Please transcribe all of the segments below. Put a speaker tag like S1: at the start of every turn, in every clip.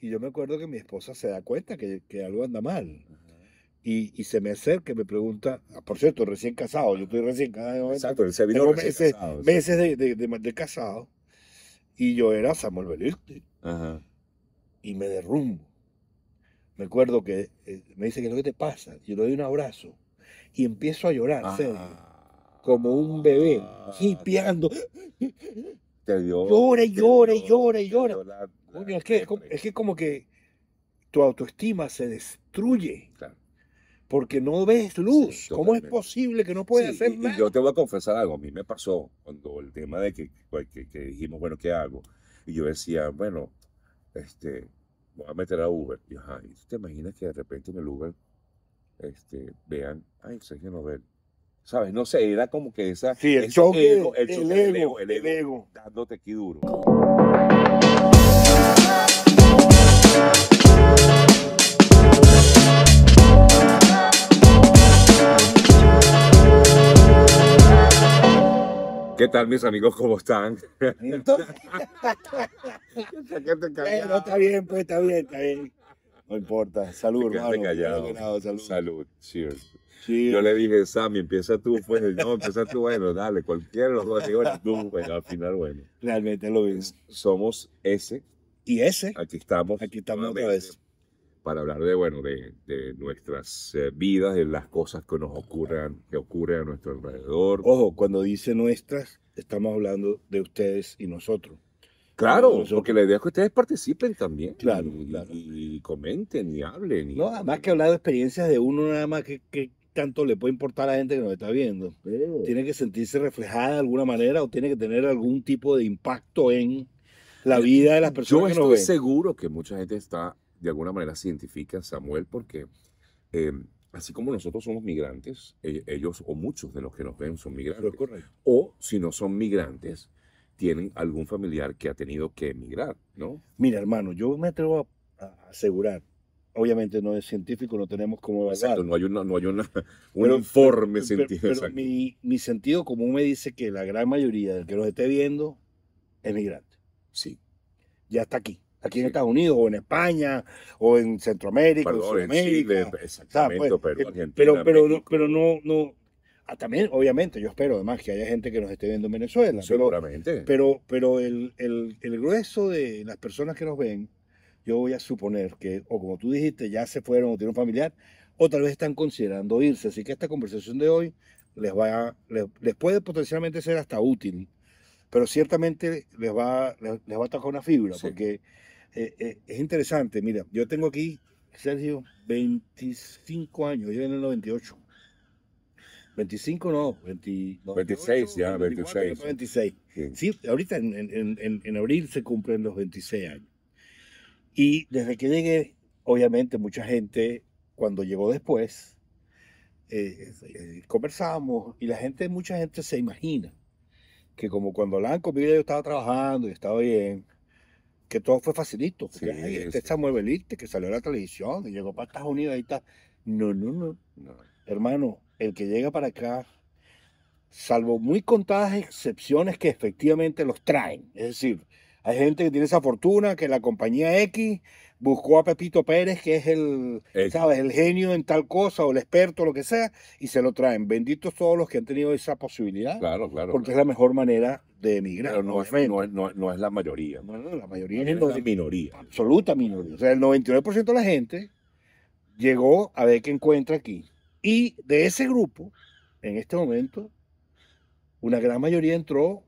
S1: Y yo me acuerdo que mi esposa se da cuenta que, algo anda mal. Y, se me acerca y me pregunta, ah, por cierto, recién casado, yo estoy recién casado. Exacto, él se vino meses, casado, meses de, casado. Y yo era Samuel Beliste. Y me derrumbo. Me acuerdo que eh, me dice, ¿qué es lo que te pasa? Yo le doy un abrazo y empiezo a llorar, ah. como un bebé, hipeando. Ah, llora y llora y llora y llora es, que, es que como que tu autoestima se destruye. Porque no ves
S2: luz. ¿Cómo es posible que no puedas hacer yo te voy a confesar algo. A mí me pasó cuando el tema de pues, que, que, dijimos, bueno, ¿qué hago? Y yo decía, bueno, este, voy a meter a Uber. Y, ajá, te imaginas que de repente en el Uber este, vean, ay, Sergio Nobel. ¿Sabes? No sé, era como que esa. Sí, el, choque, el, el ego, el ego, dándote aquí duro. ¿Qué tal mis amigos? ¿Cómo están? No,
S1: está bien, pues está bien, está bien. No importa. Salud, hermano. No,
S2: salud. Salud. Yo le dije, Sammy, empieza tú, pues. No, empieza tú, bueno, dale, cualquiera
S1: de los dos. Digo, tú,
S2: bueno, al final, bueno. Realmente lo ves. Somos ese y ese. Aquí estamos. Aquí estamos otra vez. Para hablar de, bueno, de, de nuestras eh, vidas, de las cosas que nos ocurran, que ocurren a nuestro alrededor. Ojo, cuando dice nuestras, estamos hablando de ustedes y nosotros. Claro, porque la idea es que ustedes participen también. Claro, y, comenten y hablen.
S1: no, además que hablar de experiencias de uno, nada más que, tanto le puede importar a la gente que nos está viendo. Tiene que sentirse reflejada de alguna manera o tiene que tener algún tipo de impacto en la vida de las personas. Yo que estoy nos ven.
S2: seguro que mucha gente está, de alguna manera, científica, Samuel porque em, así como nosotros somos migrantes, e, ellos o muchos de los que nos ven son migrantes. O si no son migrantes, tienen algún familiar que ha tenido que emigrar, ¿no?
S1: Mira, hermano, yo me atrevo a, asegurar obviamente no es científico, no tenemos como evaluar. no hay, no hay una, un informe científico. Pero, mi, sentido común me dice que la gran mayoría del que nos esté viendo es migrante. Sí, ya está aquí. Aquí en Estados Unidos, o en España, o en Centroamérica, En Chile,
S2: pues, exactamente, eh, pero, pero,
S1: no, pero no, no, ah, también, obviamente, yo espero además que haya gente que nos esté viendo en Venezuela.
S2: Seguramente.
S1: Pero, pero el, grueso de las personas que nos ven, yo voy a suponer que, o como tú dijiste, ya se fueron o tienen un familiar, o tal vez están considerando irse. Así que esta conversación de hoy les, va a, les puede potencialmente ser hasta útil pero ciertamente les va, les, va a tocar una fibra, porque eh, eh, es interesante. Mira, yo tengo aquí, Sergio, 25 años, yo en el 98. 25 no, 26 ya, 26. 26. ahorita en, en, abril se cumplen los 26 años. Y desde que llegué, obviamente mucha gente, cuando llegó después, eh, conversamos y la gente, mucha gente se imagina que como cuando Lanco Miguel yo estaba trabajando y estaba bien, que todo fue facilito. Sí, este muy Samuel que salió a la televisión y llegó para Estados Unidos, ahí está. no, no, no. Hermano, el que llega para acá, salvo muy contadas excepciones que efectivamente los traen. Es decir, hay gente que tiene esa fortuna, que la compañía X buscó a Pepito Pérez, que es el, genio en tal cosa o el experto, lo que sea, y se lo traen. Benditos todos los que han tenido esa posibilidad. Claro, claro. Porque es la mejor manera de emigrar. Pero no, es, no, la mayoría. No, la mayoría es, la, minoría. Absoluta minoría. O sea, el 99% de la gente llegó a ver qué encuentra aquí. Y de ese grupo, en este momento, una gran mayoría entró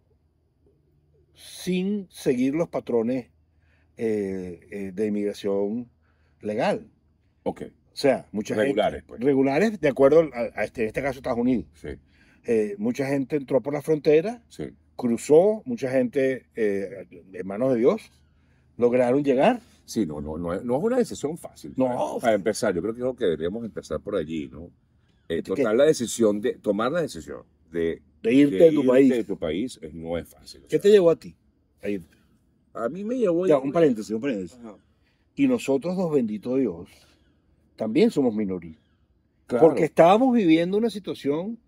S1: sin seguir los patrones eh, eh, de inmigración legal. Ok. O sea, muchas regulares, pues. regulares de acuerdo a, este, en este caso Estados Unidos. Sí. Eh, mucha gente entró por la frontera, sí. cruzó, mucha gente, eh, manos de Dios, lograron llegar. Sí, no, no,
S2: no, es una decisión fácil. No. Para, empezar, yo creo, que deberíamos empezar por allí, ¿no? tomar la decisión de tomar la decisión de, irte de, tu país. De tu país no es
S1: fácil. ¿Qué te llevó a ti a irte? A mí me llevó... Ya, un paréntesis, un paréntesis. Y nosotros los bendito Dios, también somos minoría. Porque estábamos viviendo una situación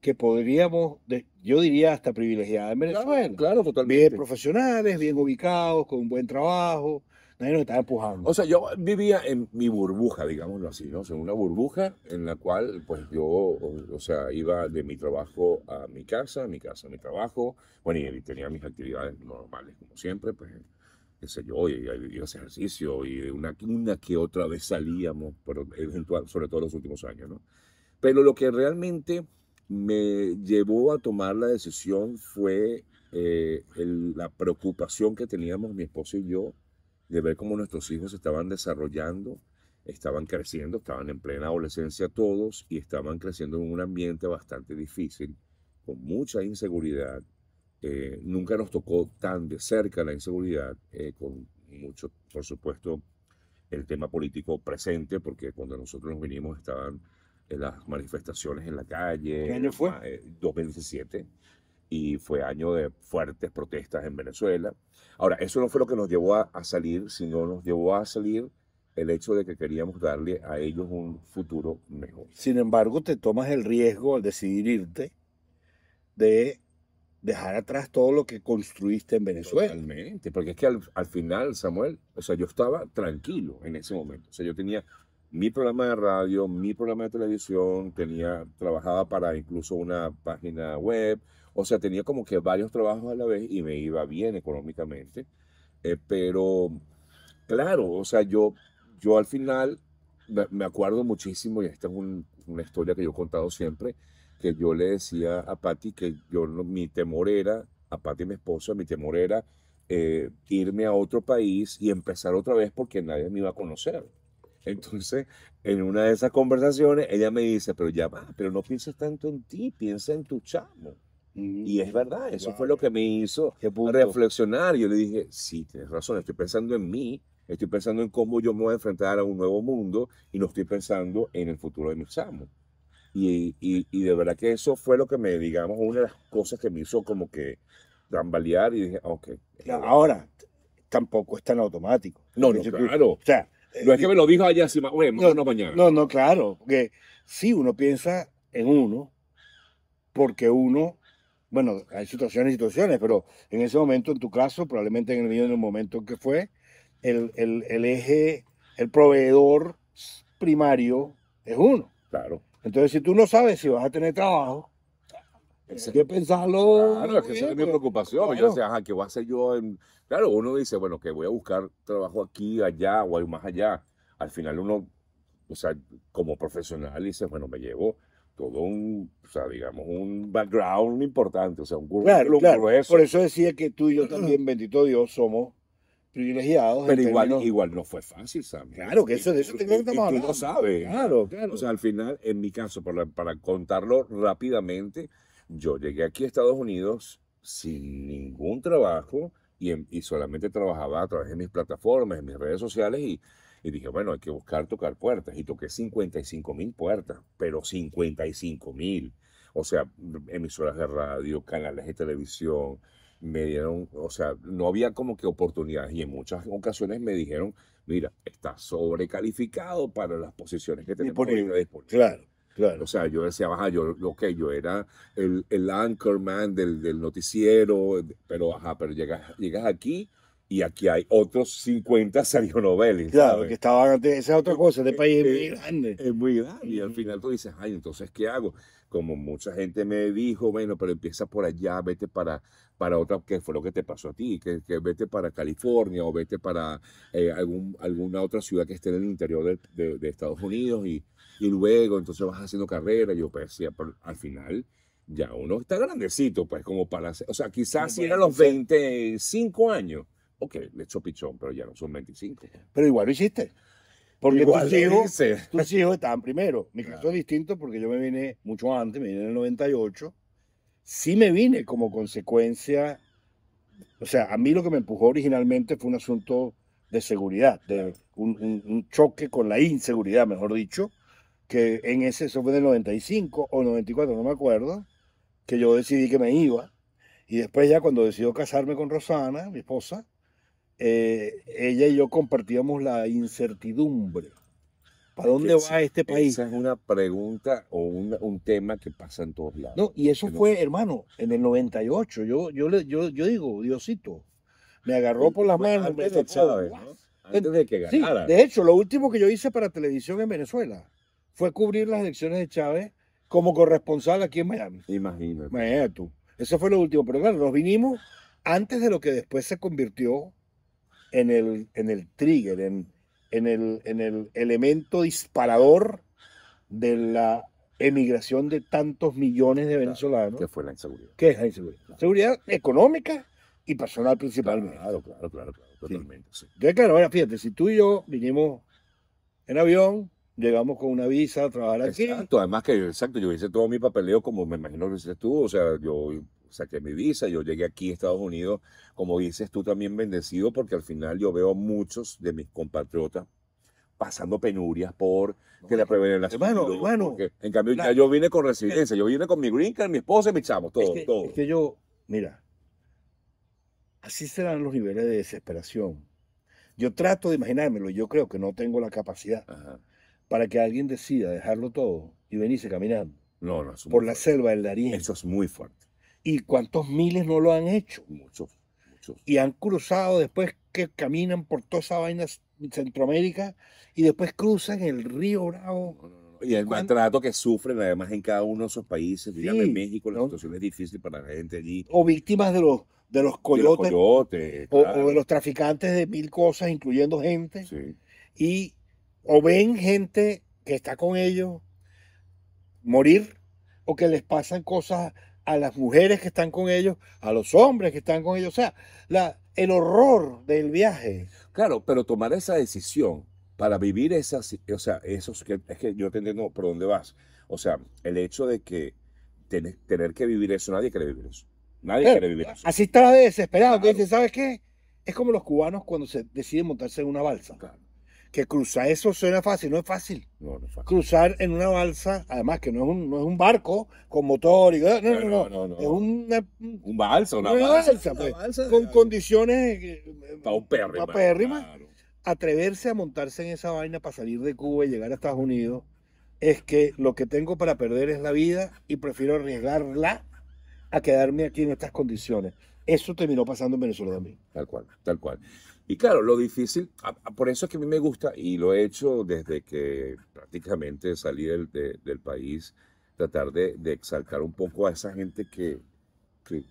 S1: que podríamos, yo diría hasta privilegiada en Venezuela. Claro, totalmente. Bien profesionales, bien ubicados, con un buen trabajo, nadie nos estaba empujando.
S2: O sea, yo vivía en mi burbuja, digámoslo así, ¿no? O sea, una burbuja en la cual, pues yo, o, sea, iba de mi trabajo a mi casa, mi casa a mi trabajo, bueno, y tenía mis actividades normales, como siempre, pues qué sé yo, y, ejercicio, y una, que otra vez salíamos, eventual, sobre todo los últimos años, ¿no? Pero lo que realmente me llevó a tomar la decisión fue eh, la preocupación que teníamos mi esposo y yo de ver cómo nuestros hijos estaban desarrollando, estaban creciendo, estaban en plena adolescencia todos y estaban creciendo en un ambiente bastante difícil, con mucha inseguridad. Eh, nunca nos tocó tan de cerca la inseguridad, eh, con mucho, por supuesto, el tema político presente, porque cuando nosotros nos vinimos estaban las manifestaciones en la calle. ¿Qué año fue? 2017. Eh, y fue año de fuertes protestas en Venezuela. Ahora, eso no fue lo que nos llevó a, a, salir, sino nos llevó a
S1: salir el hecho de que queríamos darle a ellos un futuro mejor. Sin embargo, te tomas el riesgo al decidir irte de dejar atrás todo lo
S2: que construiste en Venezuela. Totalmente, porque es que al, al final, Samuel, o sea, yo estaba tranquilo en ese momento. O sea, yo tenía mi programa de radio, mi programa de televisión, tenía, trabajaba para incluso una página web, o sea, tenía como que varios trabajos a la vez y me iba bien económicamente. Eh, pero, claro, o sea, yo, yo al final me acuerdo muchísimo, y esta es una historia que yo he contado siempre, que yo le decía a Patti que yo, mi temor era, a Patti mi esposa, mi temor era eh, irme a otro país y empezar otra vez porque nadie me iba a conocer. Entonces, en una de esas conversaciones, ella me dice, pero ya va, pero no pienses tanto en ti, piensa en tu chamo. Y es verdad, eso fue lo que me hizo reflexionar. Yo le dije, sí, tienes razón, estoy pensando en mí, estoy pensando en cómo yo me voy a enfrentar a un nuevo mundo y no estoy pensando en el futuro de mis amos. Y, y, de verdad que eso fue lo que me, digamos, una de las cosas que me hizo como que tambalear y dije, ok. ahora, tampoco es tan automático. No, no, claro. O
S1: sea, no es que eh, me lo dijo allá, si bueno, no, no, mañana. No, no, claro, porque sí, uno piensa en uno, porque uno bueno, hay situaciones y situaciones, pero en ese momento, en tu caso, probablemente en el momento en que fue, el, el, el eje, el proveedor primario es uno. Claro. Entonces, si tú no sabes si vas a tener trabajo, hay que pensarlo. Claro, es que esa es mi pues,
S2: preocupación. Yo decía, ajá, ¿qué voy a hacer yo? Claro, uno dice, bueno, que voy a buscar trabajo aquí, allá o más allá. Al final uno, o sea, como profesional, dice, bueno, me llevo todo un, sea, digamos, un background importante, o sea, un currículum Por eso
S1: decía que tú y yo mm. también, bendito Dios, somos privilegiados. Pero igual,
S2: igual no fue fácil, ¿sabes? Claro, que eh, eso, de eso eh, tenía que Tú lo sabes. Claro, claro. O sea, al final, en mi caso, para, para contarlo rápidamente, yo llegué aquí a Estados Unidos sin ningún trabajo y, em, y solamente trabajaba a través de mis plataformas, en mis redes sociales y y dije, bueno, hay que buscar tocar puertas. Y toqué 55 mil puertas, pero 55 mil. O sea, emisoras de radio, canales de televisión, me dieron, o sea, no había como que oportunidades. Y en muchas ocasiones me dijeron, mira, está sobrecalificado para las posiciones que tenemos Claro. Claro. O sea, yo decía, baja, yo lo que yo era el, el man del, del noticiero, pero ajá, pero llegas, llegas aquí y aquí hay otros 50 salió Novelli. Claro, que
S1: estaban esa otra cosa, este país es, muy grande. Es muy
S2: grande, y al final tú dices, ay, entonces, ¿qué hago? Como mucha gente me dijo, bueno, pero empieza por allá, vete para, para otra, que fue lo que te pasó a ti, que, vete para California o vete para eh, algún, alguna otra ciudad que esté en el interior de, Estados Unidos y, luego entonces vas haciendo carrera. Y yo pues decía, al final ya uno está grandecito, pues como para, o sea, quizás si pues, eran los 25 años que le echó pichón, pero ya no son 25. Pero igual lo hiciste. Porque tus, hijos,
S1: tus estaban primero. Mi caso es distinto porque yo me vine mucho antes, me vine en el 98. Sí me vine como consecuencia, o sea, a mí lo que me empujó originalmente fue un asunto de seguridad, de un, choque con la inseguridad, mejor dicho, que en ese, eso fue del 95 o 94, no me acuerdo, que yo decidí que me iba. Y después ya cuando decidí casarme con Rosana, mi esposa, eh, ella y yo compartíamos la incertidumbre. ¿Para dónde va
S2: este país? Esa es una pregunta o un, tema que pasa en todos lados. No,
S1: y eso fue, hermano, en el 98. Yo, yo, yo, yo digo, Diosito, me agarró por las manos. de de hecho, lo último que yo hice para televisión en Venezuela fue cubrir las elecciones de Chávez como corresponsal aquí en Miami. Imagínate. tú. Eso fue lo último. Pero claro, nos vinimos antes de lo que después se convirtió en el, en el trigger, en, en, el, en el elemento disparador de la emigración de tantos millones de venezolanos. ¿Qué fue la inseguridad? ¿Qué es la inseguridad? Seguridad económica y personal principalmente. Claro, claro, claro, totalmente. claro, fíjate, si tú y yo vinimos en avión, llegamos con una visa a trabajar aquí. Exacto,
S2: además que exacto, yo hice todo mi papeleo como me imagino que hiciste tú, o sea, yo saqué mi visa, yo llegué aquí a Estados Unidos, como dices tú también bendecido, porque al final yo veo a muchos de mis compatriotas pasando penurias por que la prevenen Bueno, bueno. En cambio, yo vine con residencia, yo vine con mi green card, mi esposa y mis chamos, todo, todo. Es que yo, mira,
S1: así serán los niveles de desesperación. Yo trato de imaginármelo, yo creo que no tengo la capacidad para que alguien decida dejarlo todo y venirse caminando. No, por la selva del Darién. Eso es muy fuerte. ¿Y cuántos miles no lo han hecho? Muchos, Y han cruzado después que caminan por toda esa vaina Centroamérica y después cruzan el río Bravo.
S2: Y el maltrato que sufren además en cada uno de esos países. Dígame, en México la situación es difícil para la gente allí. O víctimas de los, de los coyotes. o, de
S1: los traficantes de mil cosas, incluyendo gente. Y o ven gente que está con ellos morir o que les pasan cosas a las mujeres que están con ellos, a los hombres que están con ellos, o sea, la, el horror del viaje. Claro, pero tomar esa decisión
S2: para vivir esas, o sea, esos es que, es que yo te entiendo por dónde vas. O sea, el hecho de que tener que vivir eso, nadie quiere vivir eso. Nadie quiere vivir eso.
S1: Así está desesperado, que dice, ¿sabes qué? Es como los cubanos cuando se deciden montarse en una balsa. Claro que cruzar eso suena fácil, no es fácil. Cruzar en una balsa, además que no es un, no es un barco con motor y no, no, no, es una un balsa, una, pues, balsa, con eh. condiciones eh, Para Atreverse a montarse en esa vaina para salir de Cuba y llegar a Estados Unidos es que lo que tengo para perder es la vida y prefiero arriesgarla a quedarme aquí en estas condiciones. Eso terminó pasando en Venezuela también.
S2: Tal cual, tal cual. Y claro, lo difícil, por eso es que a mí me gusta, y lo he hecho desde que prácticamente salí del, del país, tratar de, exalcar un poco a esa gente que,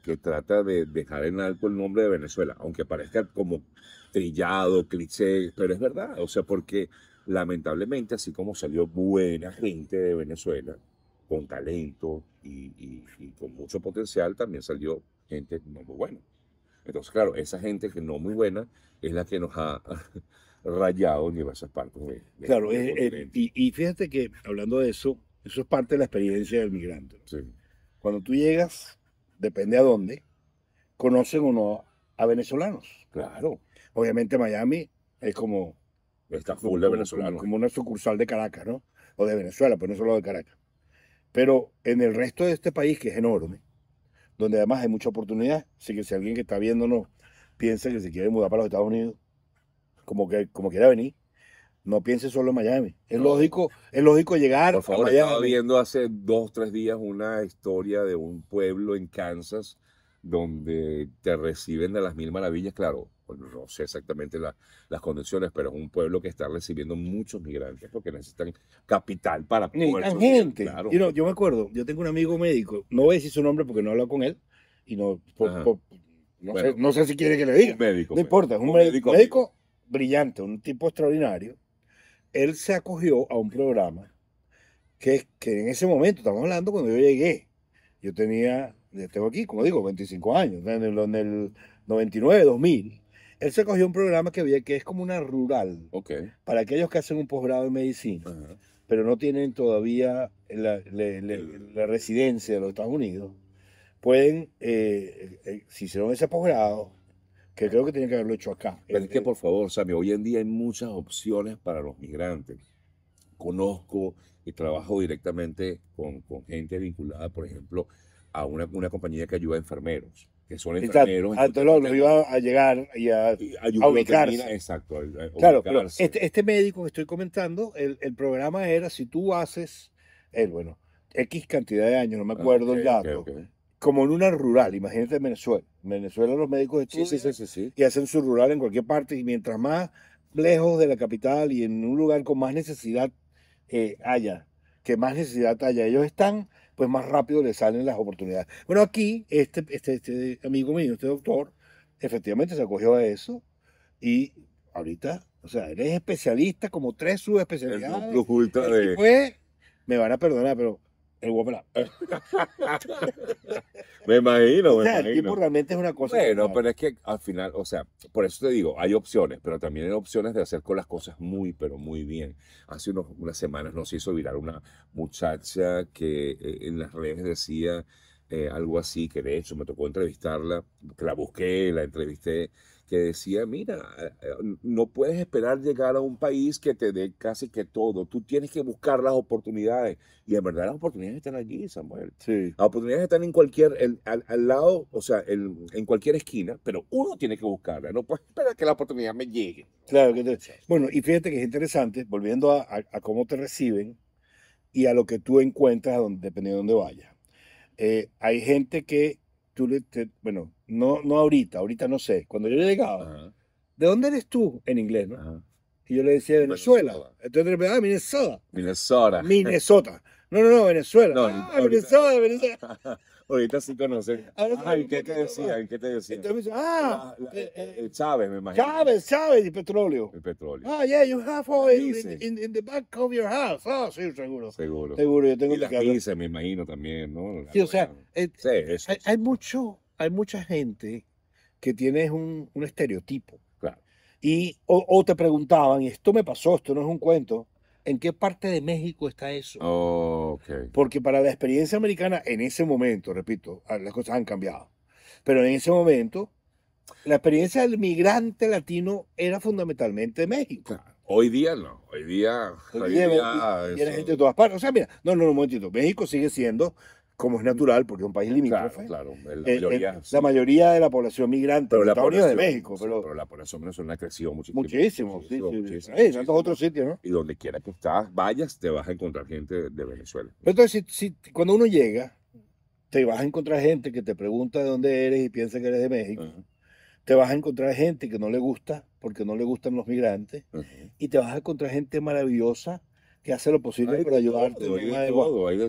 S2: que, trata de dejar en alto el nombre de Venezuela, aunque parezca como trillado, cliché, pero es verdad, o sea, porque lamentablemente, así como salió buena gente de Venezuela, con talento y, con mucho potencial, también salió gente no muy buena. Entonces, claro, esa gente que no muy buena es la que nos ha rayado en diversas
S1: partes. claro, eh, eh, y, fíjate que hablando de eso, eso es parte de la experiencia del migrante. Cuando tú llegas, depende a dónde, conocen o no a venezolanos. Claro. Obviamente Miami es como... Está full de venezolanos. Como una sucursal de Caracas, ¿no? O de Venezuela, pero pues no solo de Caracas. Pero en el resto de este país, que es enorme, donde además hay mucha oportunidad. Así que si alguien que está viéndonos piensa que se quiere mudar para los Estados Unidos, como que como quiera venir, no piense solo en Miami. Es lógico, es lógico llegar Por favor, Estaba
S2: viendo hace dos, tres días una historia de un pueblo en Kansas donde te reciben de las mil maravillas, claro, pues, no sé exactamente las condiciones, pero es un pueblo que está recibiendo muchos migrantes porque necesitan capital para necesitan gente. Claro. yo me acuerdo,
S1: yo tengo un amigo médico, no voy a decir su nombre porque no he con él y no, no, sé, si quiere que le diga. médico, no pues. importa, es un médico, médico brillante, un tipo extraordinario. Él se acogió a un programa que, que en ese momento, estamos hablando cuando yo llegué, yo tenía tengo aquí, como digo, 25 años, en el, 99, 2000, él se cogió un programa que había que es como una rural, para aquellos que hacen un posgrado en medicina, pero no tienen todavía la, residencia de los Estados Unidos, pueden, eh, eh, si hicieron ese posgrado, que creo que tienen que haberlo hecho acá. Pero que por favor, Sammy, hoy en día hay muchas opciones
S2: para los migrantes. Conozco y trabajo directamente con gente vinculada, por ejemplo, a una, una compañía que ayuda a enfermeros, que son enfermeros. Ah,
S1: los iba a llegar y a, ubicarse. exacto, claro, este, este, médico que estoy comentando, el, programa era si tú haces, eh, bueno, X cantidad de años, no me ah, acuerdo el dato. Como en una rural, imagínate Venezuela. En Venezuela los médicos estudian sí, y hacen su rural en cualquier parte y mientras más lejos de la capital y en un lugar con más necesidad eh, haya, que más necesidad haya, ellos están pues más rápido le salen las oportunidades. Bueno, aquí este, este, este, amigo mío, este doctor, efectivamente se acogió a eso y ahorita, o sea, él es especialista, como tres subespecialidades. me van a perdonar, pero el huevo
S2: me imagino, me imagino. El tipo
S1: realmente es una cosa. Bueno,
S2: pero es que al final, o sea, por eso te digo, hay opciones, pero también hay opciones de hacer con las cosas muy, pero muy bien. Hace unas semanas nos hizo virar una muchacha que eh, en las redes decía eh, algo así, que de hecho me tocó entrevistarla, que la busqué, la entrevisté que decía, mira, eh, eh, no puedes esperar llegar a un país que te dé casi que todo, tú tienes que buscar las oportunidades. Y en verdad las oportunidades están allí, Samuel. Sí. Las oportunidades están en cualquier, al, lado, o sea, en, cualquier esquina, pero uno tiene que buscarla, no puedes esperar que la oportunidad me llegue.
S1: Claro, que bueno, y fíjate que es interesante, volviendo a, cómo te reciben y a lo que tú encuentras dependiendo de dónde vayas. Eh, hay gente que tú le, bueno, no, no ahorita, ahorita no sé. Cuando yo llegaba, Ajá. ¿de dónde eres tú? En inglés, ¿no? Y yo le decía Venezuela. Entonces le ah, Minnesota. Minnesota. Minnesota. No, no, no, Venezuela. No, ah, Minnesota, Venezuela,
S2: Ahorita sí conocen. Ay, ¿qué te decía ¿Qué te decía Entonces
S1: me ah, la,
S2: eh, eh, eh, Chávez, me
S1: imagino. Chávez, Chávez y petróleo. El petróleo. Ah, yeah, you have all in, in, the back of your house. Ah, sí, seguro. Seguro. Seguro, yo tengo y que las me imagino también, ¿no? sí, o sea, sí, hay mucho hay mucha gente que tiene un, un estereotipo. Y o, te preguntaban, esto me pasó, esto no es un cuento, ¿en qué parte de México está eso? Oh, Porque para la experiencia americana, en ese momento, repito, ah, las cosas han cambiado, pero en ese momento, la experiencia del migrante latino era fundamentalmente México. Hoy día no, hoy día. Hoy gente de todas partes. O sea, mira, no, no, un momentito. México sigue siendo como es natural, porque es un país eh, limítrofe. La mayoría, de la población migrante pero de de México.
S2: Pero, la población venezolana ha crecido muchísimo. Muchísimo, muchísimo sí, otros sitios, Y donde quiera que estás, vayas, te vas a encontrar gente de Venezuela.
S1: entonces, cuando uno llega, te vas a encontrar gente que te pregunta de dónde eres y piensa que eres de México. Te vas a encontrar gente que no le gusta porque no le gustan los migrantes. Y te vas a encontrar gente maravillosa que hace lo posible para ayudarte. hay, de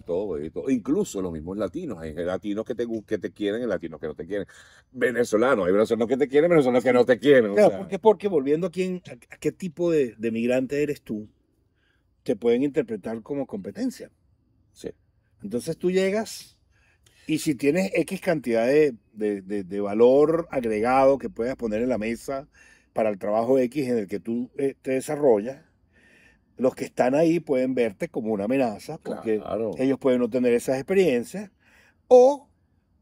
S2: todo, hay, de todo, Incluso los mismos latinos. Hay latinos que te, que te quieren y latinos que no te quieren. Venezolanos, hay venezolanos que te quieren, venezolanos que no te quieren. Claro,
S1: porque, volviendo a, quién, a, qué tipo de, migrante eres tú, te pueden interpretar como competencia. Sí. Entonces tú llegas y si tienes X cantidad de, valor agregado que puedas poner en la mesa para el trabajo X en el que tú eh, te desarrollas, los que están ahí pueden verte como una amenaza, porque ellos pueden no tener esas experiencias, o,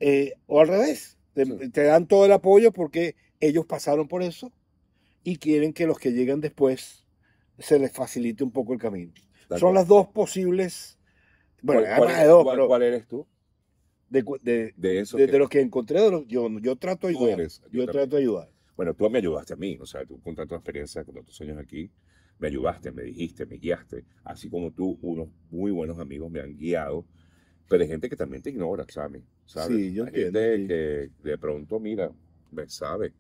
S1: eh, o al revés, te, dan todo el apoyo porque ellos pasaron por eso y quieren que los que llegan después se les facilite un poco el camino. Son las dos posibles, bueno, ¿Cuál, de dos, pero, ¿Cuál eres tú? De, de, de, eso de, los que encontré, los, yo, yo trato de ayudar. yo, trato
S2: de ayudar. Bueno, tú me ayudaste a mí, o sea, tú con tu experiencia, con otros años aquí, me ayudaste, me dijiste, me guiaste, así como tú, unos muy buenos amigos me han guiado, pero hay gente que también te ignora, ¿sabes? Sí, yo hay Gente que de pronto, mira, me sabe,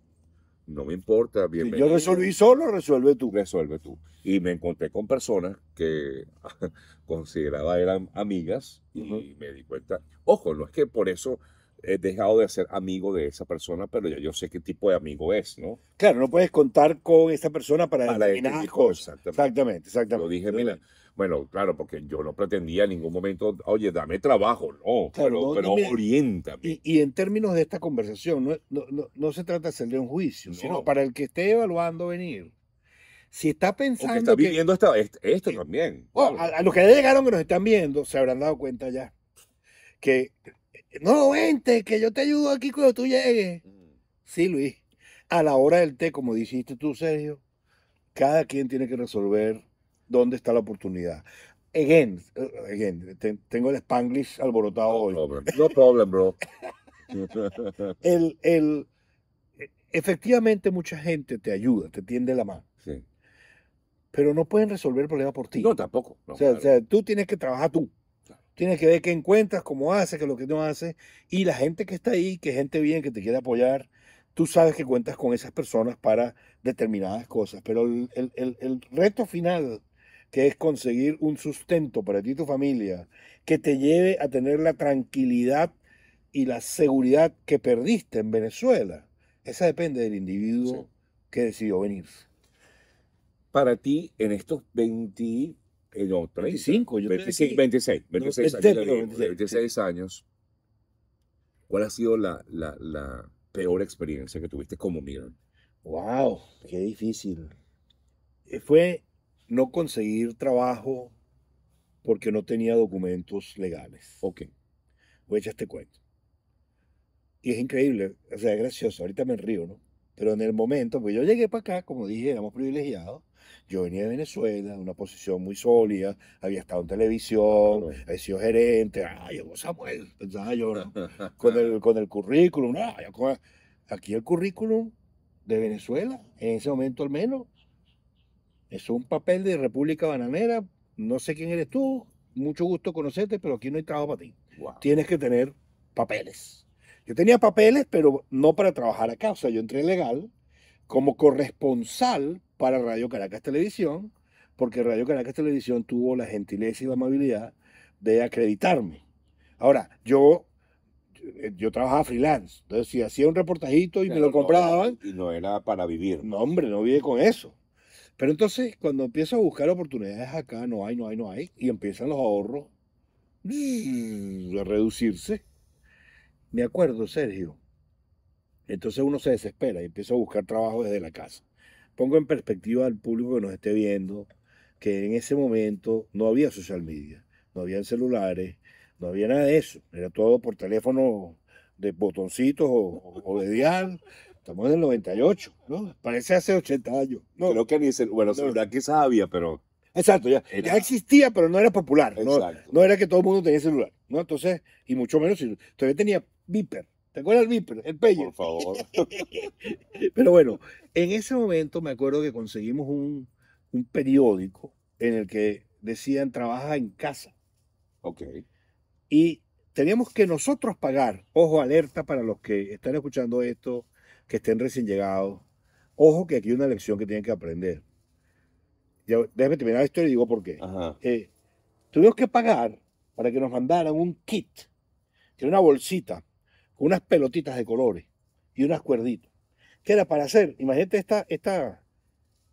S2: no me importa, bienvenido. yo resolví solo, resuelve tú. Resuelve tú. Y me encontré con personas que consideraba eran amigas y me di cuenta, ojo, no es que por eso he dejado de ser amigo de esa persona, pero ya yo sé qué tipo de amigo es, ¿no? Claro, no puedes contar con esa persona para, determinar cosas. Exactamente. exactamente, Lo dije, mira, bueno, claro, porque yo no pretendía en ningún momento, oye, dame trabajo,
S1: no, pero, orienta. Y, en términos de esta conversación, no, se trata de hacerle un juicio, sino para el que esté evaluando venir, si está pensando. está viviendo esta, este,
S2: esto también.
S1: A, los que ya llegaron que nos están viendo, se habrán dado cuenta ya que no, vente, que yo te ayudo aquí cuando tú llegues. Mm. Sí, Luis, a la hora del té, como dijiste tú, Sergio, cada quien tiene que resolver dónde está la oportunidad. Again, eh, tengo el Spanglish alborotado hoy. No problem, bro. E, efectivamente, mucha gente te ayuda, te tiende la mano. Sí. Pero no pueden resolver el problema por ti. No, tampoco. o sea, tú tienes que trabajar tú. Tienes que ver qué encuentras, cómo haces, qué es lo que no haces. Y la gente que está ahí, que es gente bien, que te quiere apoyar, tú sabes que cuentas con esas personas para determinadas cosas. Pero el, reto final, que es conseguir un sustento para ti y tu familia, que te lleve a tener la tranquilidad y la seguridad que perdiste en Venezuela, esa depende del individuo que decidió venir.
S2: Para ti, en estos 20, eh, no, 25, yo 26, 26, 26, años, ¿Cuál ha sido la, peor experiencia que tuviste
S1: como migrante? ¡Wow! ¡Qué difícil! Eh, fue no conseguir trabajo porque no tenía documentos legales. Ok. Voy a echar este cuento. Y es increíble, o sea, es gracioso, ahorita me río, ¿no? Pero en el momento, pues yo llegué para acá, como dije, éramos privilegiados yo venía de Venezuela, una posición muy sólida, había estado en televisión, he había sido gerente, pensaba yo, con, el, currículum, aquí el currículum de Venezuela, en ese momento al menos, es un papel de República Bananera, no sé quién eres tú, mucho gusto conocerte, pero aquí no hay trabajo para ti. Tienes que tener papeles. Yo tenía papeles, pero no para trabajar acá. O sea, yo entré legal como corresponsal para Radio Caracas Televisión, porque Radio Caracas Televisión tuvo la gentileza y la amabilidad de acreditarme. Ahora, yo, eh, yo trabajaba freelance, entonces si hacía un reportajito y me lo compraban... y no era para vivir. No, hombre, no vive con eso. Pero entonces, cuando empiezo a buscar oportunidades acá, no hay, no hay, no hay, y empiezan los ahorros mm, a reducirse. Me acuerdo, Sergio. Entonces uno se desespera y empieza a buscar trabajo desde la casa pongo en perspectiva al público que nos esté viendo que en ese momento no había social media, no habían celulares, no había nada de eso. Era todo por teléfono de botoncitos o, de dial. Estamos en el 98, ¿no? Parece hace 80 años. No, Creo que ni bueno, celular no. quizás había, pero... Exacto, ya, existía, pero no era popular. No, era que todo el mundo tenía celular, ¿no? Entonces, y mucho menos, todavía tenía Viper. ¿Te acuerdas el Viper? El Por favor. Pero bueno, en ese momento me acuerdo que conseguimos un, periódico en el que decían trabaja en casa. Ok. Y teníamos que nosotros pagar, ojo alerta para los que están escuchando esto, que estén recién llegados, ojo que aquí hay una lección que tienen que aprender. Déjeme terminar la historia y digo por qué. Eh, tuvimos que pagar para que nos mandaran un kit, que era una bolsita unas pelotitas de colores y unas cuerditas, que era para hacer, imagínate esta, esta,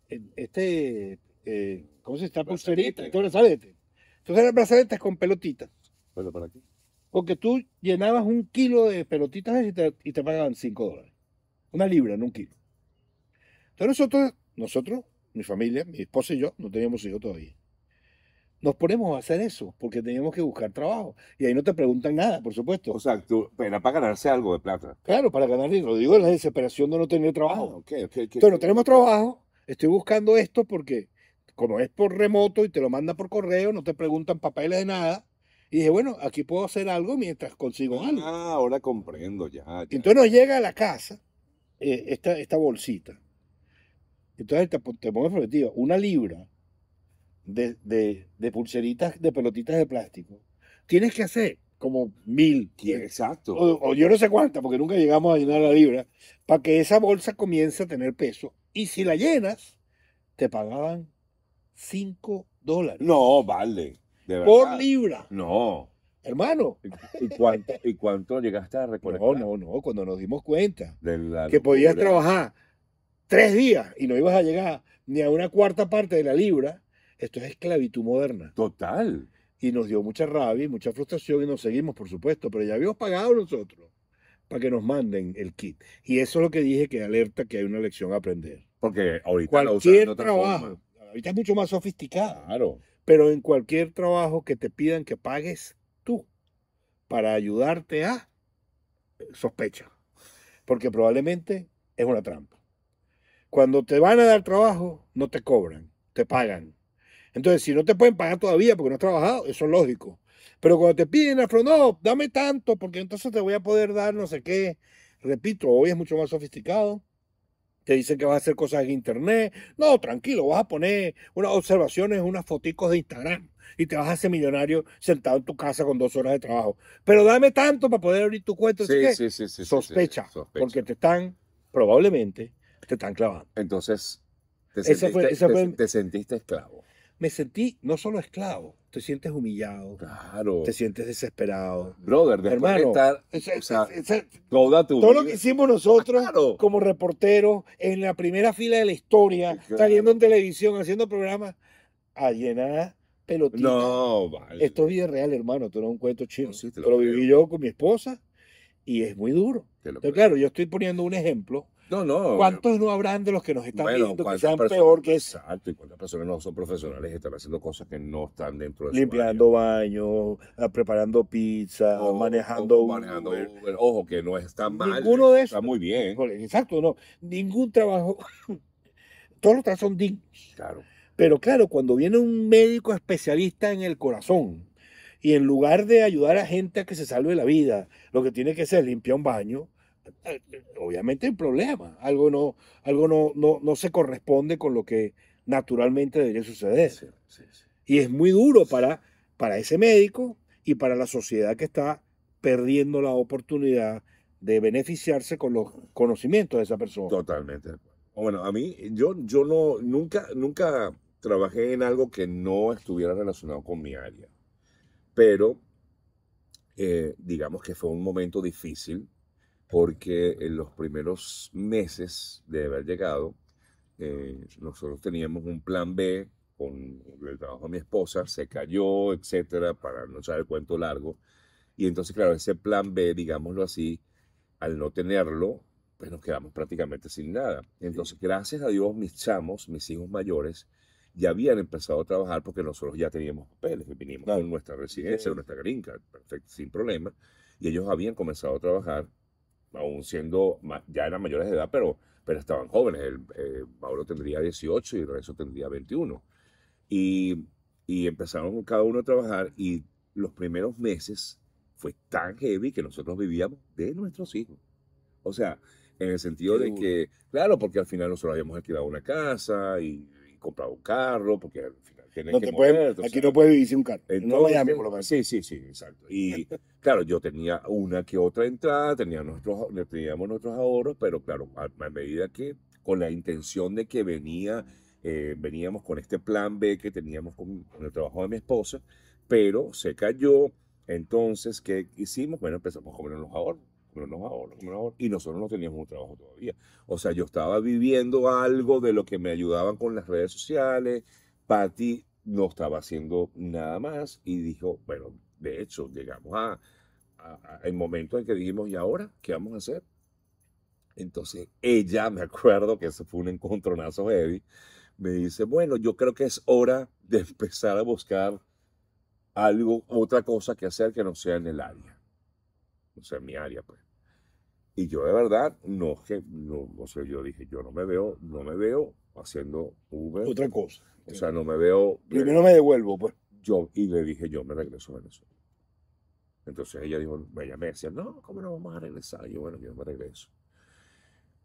S1: eh, este, eh, ¿cómo se llama? Pulserita, este brazalete. Entonces eran brazaletes con pelotitas. ¿Pero ¿para qué? Porque tú llenabas un kilo de pelotitas y te, pagaban 5 dólares. Una libra, no un kilo. Entonces nosotros, nosotros, mi familia, mi esposa y yo, no teníamos hijos todavía nos ponemos a hacer eso, porque teníamos que buscar trabajo. Y ahí no te preguntan nada, por supuesto. O sea, era para ganarse algo de plata. Claro, para ganar dinero. digo en la desesperación de no tener trabajo. Ah, Entonces, no tenemos trabajo, estoy buscando esto porque, como es por remoto y te lo mandan por correo, no te preguntan papeles de nada. Y dije, bueno, aquí puedo hacer algo mientras consigo ah, algo. Ah, ahora comprendo, ya, Entonces nos llega a la casa eh, esta, bolsita. Entonces te, pongo en tío, una libra de, pulseritas, de pelotitas de plástico, tienes que hacer como mil. Exacto. O, yo no sé cuánta porque nunca llegamos a llenar la libra, para que esa bolsa comience a tener peso. Y si la llenas, te pagaban 5
S2: dólares. No, vale. Por libra. No.
S1: Hermano. ¿Y, cuánto, ¿Y cuánto llegaste a recolectar? No, no, no. Cuando nos dimos cuenta
S2: que podías trabajar tres días
S1: y no ibas a llegar ni a una cuarta parte de la libra, esto es esclavitud moderna. Total. Y nos dio mucha rabia y mucha frustración y nos seguimos, por supuesto, pero ya habíamos pagado nosotros para que nos manden el kit. Y eso es lo que dije que alerta que hay una lección a aprender. Porque ahorita cualquier trabajo, otra ahorita es mucho más sofisticado. Claro. Pero en cualquier trabajo que te pidan que pagues tú para ayudarte a sospecha. Porque probablemente es una trampa. Cuando te van a dar trabajo, no te cobran, te pagan. Entonces, si no te pueden pagar todavía porque no has trabajado, eso es lógico. Pero cuando te piden, afro, no, dame tanto, porque entonces te voy a poder dar no sé qué. Repito, hoy es mucho más sofisticado. Te dicen que vas a hacer cosas en internet. No, tranquilo, vas a poner unas observaciones, unas fotos de Instagram y te vas a hacer millonario sentado en tu casa con dos horas de trabajo. Pero dame tanto para poder abrir tu cuenta. y ¿sí, sospecha, porque te están, probablemente, te están clavando. Entonces,
S2: te
S1: sentiste esclavo me sentí no solo esclavo, te sientes humillado. Te sientes desesperado.
S2: Brother, Hermano, de estar, todo lo que
S1: hicimos nosotros como reporteros en la primera fila de la historia, saliendo en televisión, haciendo programas, a llenar pelotitas. No, vale. Esto es vida real, hermano, tú no un cuento chino. lo, viví yo con mi esposa y es muy duro. Pero claro, yo estoy poniendo un ejemplo no, no. ¿Cuántos no habrán de los que nos están viendo que sean peor
S2: que eso? Exacto, y cuántas personas no son profesionales están haciendo cosas que no están dentro de Limpiando
S1: baños, ah, preparando pizza, manejando, o, manejando el Ojo, que no está mal. Ninguno de esos. Está muy bien. E, exacto, no. Ningún trabajo. Todos los trabajos son dignos. Pero claro, cuando viene un médico especialista en el corazón y en lugar de ayudar a gente a que se salve la vida, lo que tiene que hacer es limpiar un baño, eh, obviamente hay un problema, algo no, algo no, no, se corresponde con lo que naturalmente debería suceder. Y es muy duro para, para ese médico y para la sociedad que está perdiendo la oportunidad de beneficiarse con los conocimientos de esa persona. Totalmente. Bueno, a mí, yo, yo no, nunca, nunca trabajé en algo
S2: que no estuviera relacionado con mi área. Pero, eh, digamos que fue un momento difícil porque en los primeros meses de haber llegado, eh, nosotros teníamos un plan B con el trabajo de mi esposa, se cayó, etcétera, para no echar el cuento largo. Y entonces, claro, ese plan B, digámoslo así, al no tenerlo, pues nos quedamos prácticamente sin nada. Entonces, gracias a Dios, mis chamos, mis hijos mayores, ya habían empezado a trabajar porque nosotros ya teníamos papeles, vinimos con nuestra residencia, nuestra carinca, perfecto, sin problema, y ellos habían comenzado a trabajar aún siendo, ya eran mayores de edad, pero, pero estaban jóvenes. El, eh, Mauro tendría 18 y Renzo tendría 21. Y, empezaron cada uno a trabajar y los primeros meses fue tan heavy que nosotros vivíamos de nuestros hijos. O sea, en el sentido de que, claro, porque al final nosotros habíamos alquilado una casa y, y comprado un carro, porque al final aquí no
S1: puedes vivir sin un carro.
S2: no Miami, por lo menos. Sí, sí, sí, exacto. Y claro, yo tenía una que otra entrada, tenía nuestros, teníamos nuestros ahorros, pero claro, a, medida que con la intención de que venía, eh, veníamos con este plan B que teníamos con, el trabajo de mi esposa, pero se cayó. Entonces, ¿qué hicimos? Bueno, empezamos a comer los ahorros. no ahorros, y nosotros no teníamos un trabajo todavía. O sea, yo estaba viviendo algo de lo que me ayudaban con las redes sociales, Patty no estaba haciendo nada más y dijo, bueno, de hecho, llegamos a, el momento en que dijimos, ¿y ahora qué vamos a hacer? Entonces ella, me acuerdo que eso fue un encontronazo heavy, me dice, bueno, yo creo que es hora de empezar a buscar algo, otra cosa que hacer que no sea en el área. no sea, mi área, pues. Y yo de verdad, no, que, no, o yo dije, yo no me veo, no me veo haciendo Otra cosa. O sea, no me veo. Primero me devuelvo, pues. Yo, y le dije, yo me regreso a Venezuela. Entonces ella dijo, me llamé, decía, no, ¿cómo no vamos a regresar? yo, bueno, yo me regreso.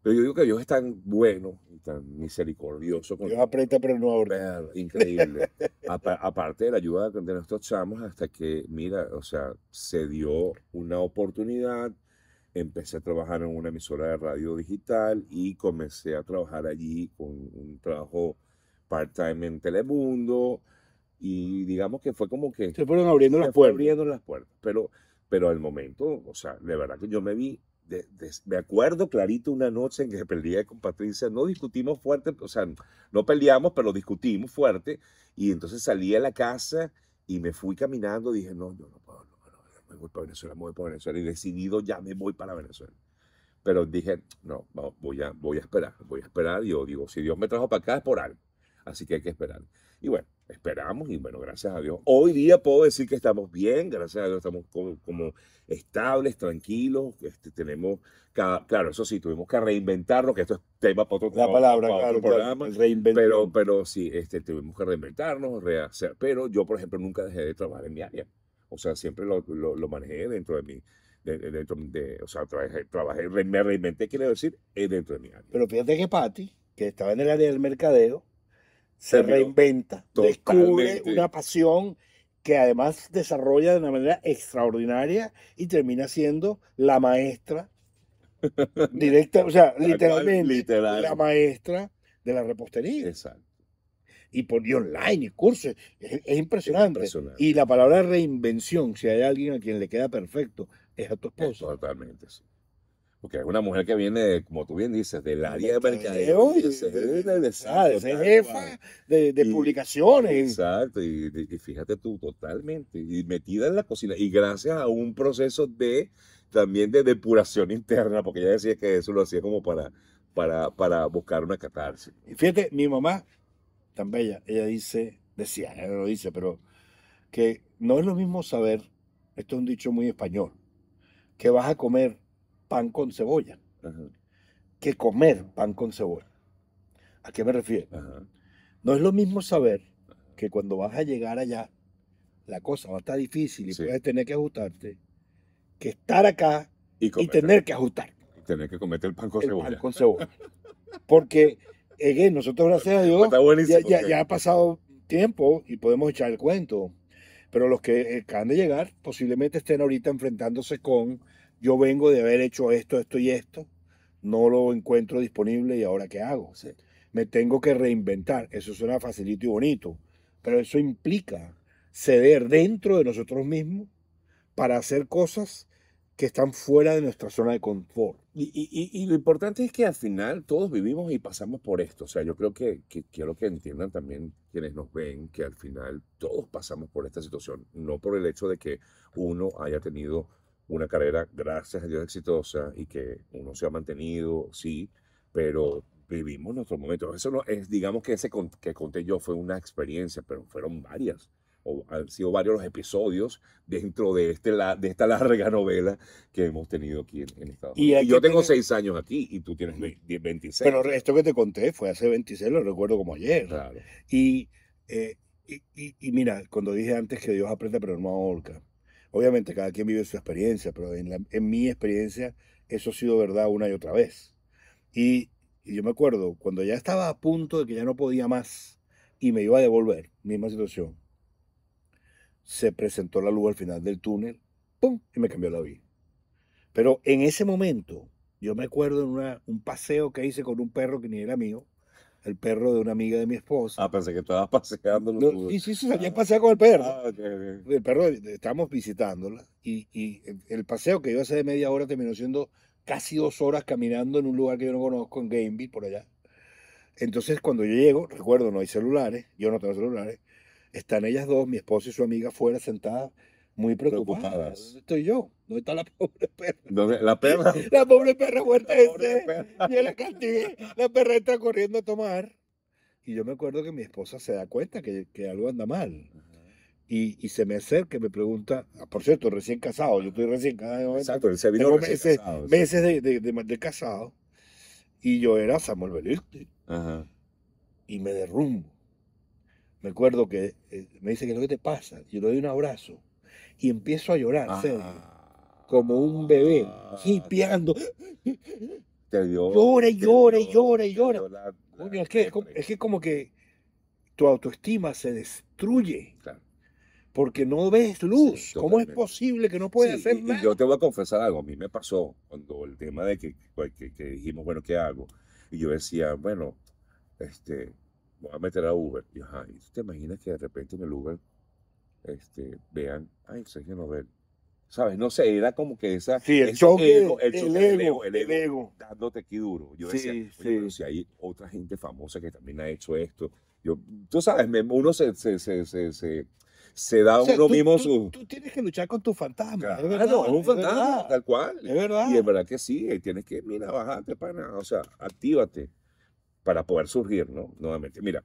S2: Pero yo digo que Dios es tan bueno y tan misericordioso. Con aprieta pero no ahorra. Increíble. Aparte de la ayuda de nuestros chamos, hasta que, mira, o sea, se dio una oportunidad empecé a trabajar en una emisora de radio digital y comencé a trabajar allí con un trabajo part-time en Telemundo y digamos que fue como que... Se fueron abriendo las puertas. abriendo las puertas, pero, pero al momento, o sea, de verdad que yo me vi, de, me acuerdo clarito una noche en que se peleé con Patricia, no discutimos fuerte, o sea, no peleamos, pero discutimos fuerte y entonces salí a la casa y me fui caminando, dije, no, no, no voy para Venezuela, me voy para Venezuela. Y decidido ya me voy para Venezuela. Pero dije, no, voy, a, voy a esperar, voy a esperar. Yo digo, si Dios me trajo para acá es por algo. Así que hay que esperar. Y bueno, esperamos y bueno, gracias a Dios. Hoy día puedo decir que estamos bien, gracias a Dios estamos como, estables, tranquilos. Este, tenemos, cada, claro, eso sí, tuvimos que reinventarnos, que esto es tema para otro, La palabra, claro, programa. Pero, pero sí, este, tuvimos que reinventarnos, rehacer. Pero yo, por ejemplo, nunca dejé de trabajar en mi área. O sea, siempre lo, lo, manejé dentro de mí, de, o sea, trabajé, me reinventé, quiero decir, eh, dentro de mi área.
S1: Pero fíjate que Patti, que estaba en el área del mercadeo, se, reinventa, descubre una pasión que además desarrolla de una manera extraordinaria y termina siendo la maestra directa, o sea, literalmente, la maestra de la repostería. Exacto y ponía online y cursos. Es, impresionante. Y la palabra reinvención, si hay alguien a quien le queda perfecto, es a tu eh, esposo. Totalmente, sí.
S2: Porque es una mujer que viene, como tú bien dices, del área
S1: de mercadeo. Es jefa de, publicaciones.
S2: Exacto, y, fíjate tú, totalmente. Y metida en la cocina. Y gracias a un proceso de también de depuración interna, porque ella decía que eso lo hacía como para, para, para buscar una catarsis.
S1: Fíjate, mi mamá tan bella, ella dice, decía, ella lo dice, pero que no es lo mismo saber, esto es un dicho muy español, que vas a comer pan con cebolla, que comer pan con cebolla. ¿A qué me refiero? No es lo mismo saber que cuando vas a llegar allá, la cosa va a estar difícil y puedes tener que ajustarte, que estar acá y, tener que ajustar tener que comer el pan con cebolla. Pan con cebolla. Porque nosotros, gracias a Dios, ya, ha pasado tiempo y podemos echar el cuento. Pero los que eh, acaban de llegar posiblemente estén ahorita enfrentándose con yo vengo de haber hecho esto, esto y esto, no lo encuentro disponible y ahora qué hago. Me tengo que reinventar. Eso suena facilito y bonito, pero eso implica ceder dentro de nosotros mismos para hacer cosas que están fuera de nuestra zona de confort. Y, lo importante es que al final todos
S2: vivimos y pasamos por esto. O sea, yo creo que, quiero que entiendan también quienes nos ven que al final todos pasamos por esta situación. No por el hecho de que uno haya tenido una carrera, gracias a Dios, exitosa y que uno se ha mantenido, sí, pero vivimos nuestros momentos. Eso no es, digamos que ese que conté yo fue una experiencia, pero fueron varias o han sido varios los episodios dentro de, este, la, de esta larga novela que hemos tenido aquí en, Estados Unidos. Y, yo tengo seis años aquí y tú tienes 26. Pero esto
S1: que te conté fue hace 26, lo recuerdo como ayer. Eh, y, y, mira, cuando dije antes que Dios aprende, pero no ahorca, obviamente cada quien vive su experiencia, pero en, mi experiencia eso ha sido verdad una y otra vez. y yo me acuerdo, cuando ya estaba a punto de que ya no podía más y me iba a devolver, misma situación se presentó la luz al final del túnel, ¡pum! y me cambió la vida. Pero en ese momento, yo me acuerdo en una, un paseo que hice con un perro que ni era mío, el perro de una amiga de mi esposa. Ah,
S2: pensé que estabas paseando. No, y sí, se salía a con el perro. Ah,
S1: el perro, estábamos visitándola y, el, paseo que iba a ser de media hora terminó siendo casi dos horas caminando en un lugar que yo no conozco, en Gameville, por allá. Entonces, cuando yo llego, recuerdo, no hay celulares, yo no tengo celulares, están ellas dos, mi esposa y su amiga, fuera sentadas, muy preocupadas. estoy yo? ¿Dónde está la pobre perra? ¿La perra? La pobre perra muerta Yo la castigué. La perra está corriendo a tomar. Y yo me acuerdo que mi esposa se da cuenta que, algo anda mal. Y, se me acerca y me pregunta, por cierto, recién casado, yo estoy recién casado. Este Exacto, él se vino Tengo meses, meses de, de, casado y yo era Samuel Beliste. Y me derrumbo. Me acuerdo que eh, me dice, que lo que te pasa? Yo le doy un abrazo y empiezo a llorar, ah. como un bebé, hipeando.
S2: Ah, llora
S1: y llora llora y llora. es, que, es como que tu autoestima se destruye. Porque no ves luz. ¿Cómo es posible que no puedas hacer yo te
S2: voy a confesar algo. A mí me pasó cuando el tema de que, que, que dijimos, bueno, ¿qué hago? Y yo decía, bueno, este, voy a meter a Uber. Y, tú te imaginas que de repente en el Uber este, vean, ay, Sergio Nobel. ¿Sabes? No sé, era como que esa. Sí, el ego, el, el, ego, el, ego, Dándote aquí duro. Yo decía, si hay otra gente famosa que también ha hecho esto. Yo, tú sabes, uno se, se, se, se, se da uno mismo su.
S1: Tú tienes que luchar con tu fantasma. verdad, no, es un fantasma,
S2: tal cual. Es verdad. Y es verdad que sí, eh, tienes que, mira, bajarte, nada, o sea, actívate para poder surgir, ¿no? Nuevamente, mira,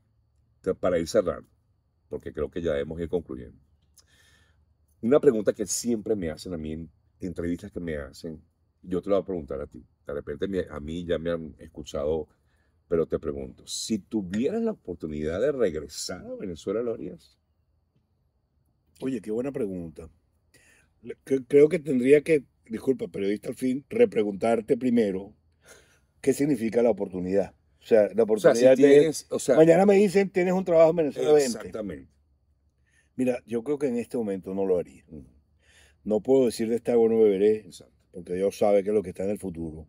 S2: para ir cerrando, porque creo que ya hemos ir concluyendo. Una pregunta que siempre me hacen a mí entrevistas que me hacen, yo te la voy a preguntar a ti. De repente a mí ya me han escuchado, pero te pregunto, si tuvieras la oportunidad de regresar a Venezuela, ¿lo harías?
S1: Oye, qué buena pregunta. Creo que tendría que, disculpa, periodista al fin, repreguntarte primero qué significa la oportunidad. O sea, la oportunidad mañana me dicen, tienes un trabajo en Venezuela. Exactamente. Mira, yo creo que en este momento no lo haría. No puedo decir de este agua no beberé, porque Dios sabe que es lo que está en el futuro.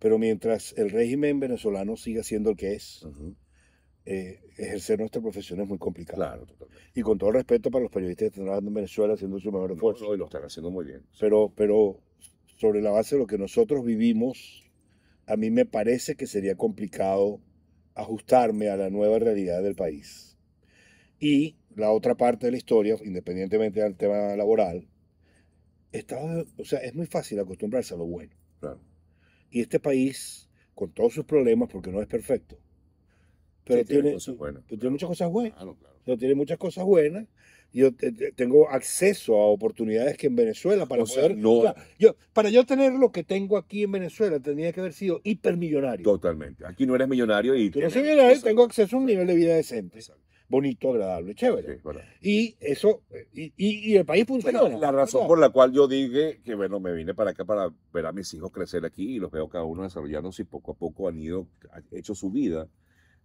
S1: Pero mientras el régimen venezolano siga siendo el que es, eh, ejercer nuestra profesión es muy complicado. Claro, totalmente. Y con todo respeto para los periodistas que están trabajando en Venezuela haciendo su mejor esfuerzo. y lo están haciendo muy bien. Pero, pero sobre la base de lo que nosotros vivimos, a mí me parece que sería complicado ajustarme a la nueva realidad del país. Y la otra parte de la historia, independientemente del tema laboral, o sea, es muy fácil acostumbrarse a lo bueno. Y este país, con todos sus problemas, porque no es perfecto, pero tiene, muchas cosas buenas. Claro, Pero tiene muchas cosas buenas yo tengo acceso a oportunidades que en Venezuela para poder... yo, para yo tener lo que tengo aquí en Venezuela tenía que haber sido hipermillonario. Totalmente. Aquí
S2: no eres millonario y... Tú soy millonario,
S1: tengo acceso a un nivel de vida decente. Bonito, agradable, chévere. y eso, y, y, el país funciona. la
S2: razón por la cual yo dije que, bueno, me vine para acá para ver a mis hijos crecer aquí y los veo cada uno desarrollándose y poco a poco han ido, han
S1: hecho su vida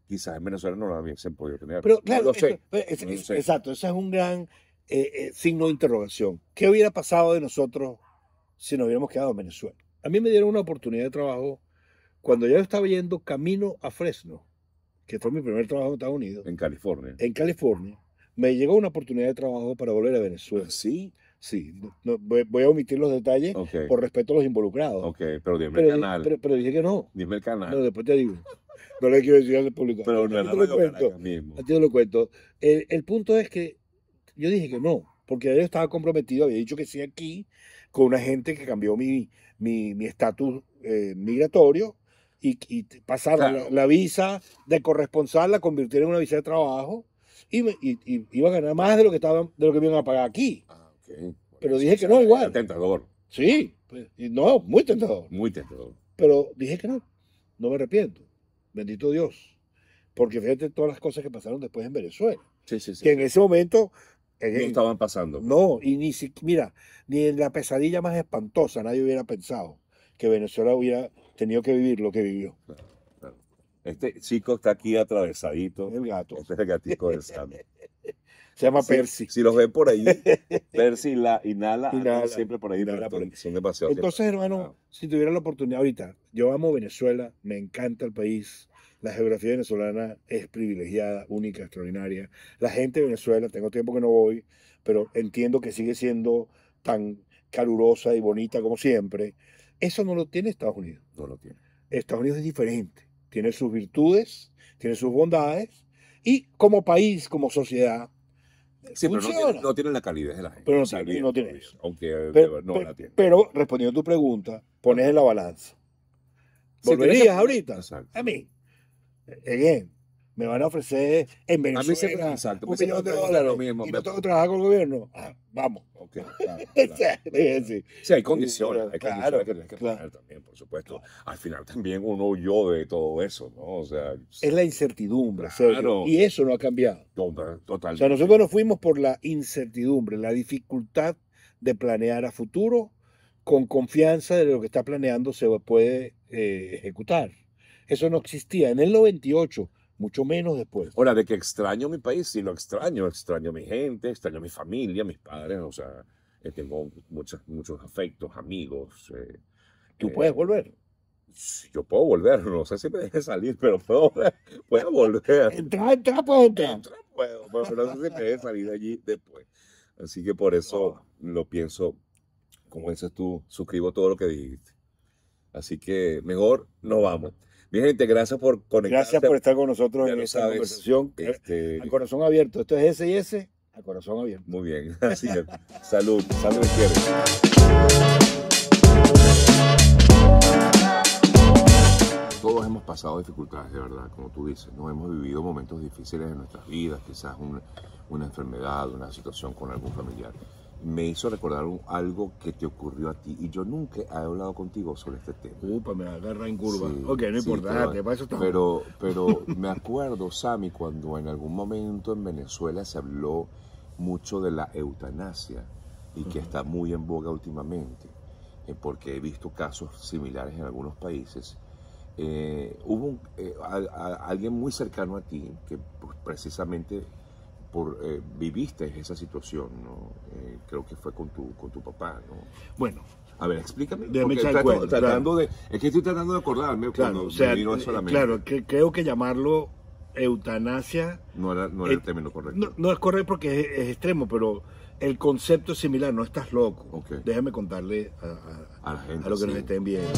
S1: quizás en Venezuela no lo hubiesen podido tener. Pero claro, exacto, ese es un gran eh, eh, signo de interrogación. ¿Qué hubiera pasado de nosotros si nos hubiéramos quedado en Venezuela? A mí me dieron una oportunidad de trabajo cuando yo estaba yendo camino a Fresno, que fue mi primer trabajo en Estados Unidos. En California. En California. Me llegó una oportunidad de trabajo para volver a Venezuela. ¿Ah, ¿Sí? Sí, voy, a omitir los detalles por respeto a los involucrados.
S2: Ok, pero dime el canal.
S1: Pero, dije que no.
S2: Dime el canal. No, después
S1: te digo. no le quiero decir al público. Pero no, lo cuento. no lo cuento. El, punto es que yo dije que no, porque yo estaba comprometido, había dicho que sí aquí, con una gente que cambió mi estatus mi, eh, migratorio y, pasaron la, visa de corresponsal, la convirtieron en una visa de trabajo y, iba a ganar más de lo que, estaban, de lo que me iban a pagar aquí. Ah, Pero dije que no, igual. Tentador. Sí, pues, no, muy tentador. Muy tentador. Pero dije que no, no me arrepiento bendito Dios. Porque fíjate todas las cosas que pasaron después en Venezuela. Sí, sí, sí. Que en ese momento... no estaban pasando. No, y ni siquiera, mira, ni en la pesadilla más espantosa nadie hubiera pensado que Venezuela hubiera tenido que vivir lo que vivió. Este chico está aquí atravesadito. El gato. Este es el gatico del santo.
S2: Se llama Percy. Si los ven por ahí, Percy la inhala, ah, siempre por ahí, Entonces,
S1: hermano, ah. si tuvieran la oportunidad ahorita, yo amo Venezuela, me encanta el país, la geografía venezolana es privilegiada, única, extraordinaria. La gente de Venezuela, tengo tiempo que no voy, pero entiendo que sigue siendo tan calurosa y bonita como siempre. Eso no lo tiene Estados Unidos. No lo tiene. Estados Unidos es diferente. Tiene sus virtudes, tiene sus bondades y como país, como sociedad,
S2: no tienen, la calidez de la gente. Pero no, tiene Aunque eh, pero, no la
S1: Pero respondiendo a tu pregunta, pones en la balanza. ¿Volverías ahorita? A mí. Eh, eh, bien me van a ofrecer en Venezuela un millón de dólares mismo, y no tengo que trabajar con el gobierno. Ah, vamos. Okay, sí. hay condiciones, eh, hay claro, condiciones que tienes que también, por
S2: supuesto. Al final también uno huyó de todo eso, ¿no? O sea,
S1: es la incertidumbre, y eso no ha cambiado.
S2: Total,
S1: nosotros nos fuimos por la incertidumbre, la dificultad de planear a futuro con confianza de lo que está planeando se puede eh, ejecutar. Eso no existía. En el 98 mucho menos después.
S2: Ahora, de que extraño mi país, sí lo extraño, extraño a mi gente, extraño mi familia, mis padres, o sea, eh, tengo muchos, muchos afectos, amigos. Eh, ¿Tú eh, puedes volver? Yo puedo volver, no sé si me deje salir, pero puedo, puedo volver. Entra, entra, pues, puedo entrar. Entra, puedo, pero no sé si me deje salir de allí después. Así que por eso lo pienso, como dices tú, suscribo todo lo que dijiste. Así que mejor no vamos. Bien, gente, gracias por
S1: conectarse. Gracias por estar con nosotros en esta conversación. Este, al corazón abierto. Esto es y S&S al corazón abierto. Muy bien, así es. Salud, salud
S2: Todos hemos pasado dificultades, de verdad, como tú dices, ¿no? Hemos vivido momentos difíciles en nuestras vidas, quizás una enfermedad, una situación con algún familiar me hizo recordar algo que te ocurrió a ti y yo nunca he hablado contigo sobre este tema.
S1: Upa, me agarra en curva. ok, no importa, te paso Pero, pero me
S2: acuerdo, Sami, cuando en algún momento en Venezuela se habló mucho de la eutanasia y que está muy en boga últimamente, eh, porque he visto casos similares en algunos países. Eh, hubo eh, alguien muy cercano a ti que pues, precisamente eh, viviste esa situación, ¿no? Eh, creo que fue con tu, con tu papá, ¿no? Bueno. A ver, explícame. es que
S1: estoy tratando de acordarme claro, Claro, creo que llamarlo eutanasia...
S2: No era, el término correcto.
S1: No, es correcto porque es, extremo, pero el concepto es similar, no estás loco. Déjame contarle a, a, gente, a lo que le nos estén viendo.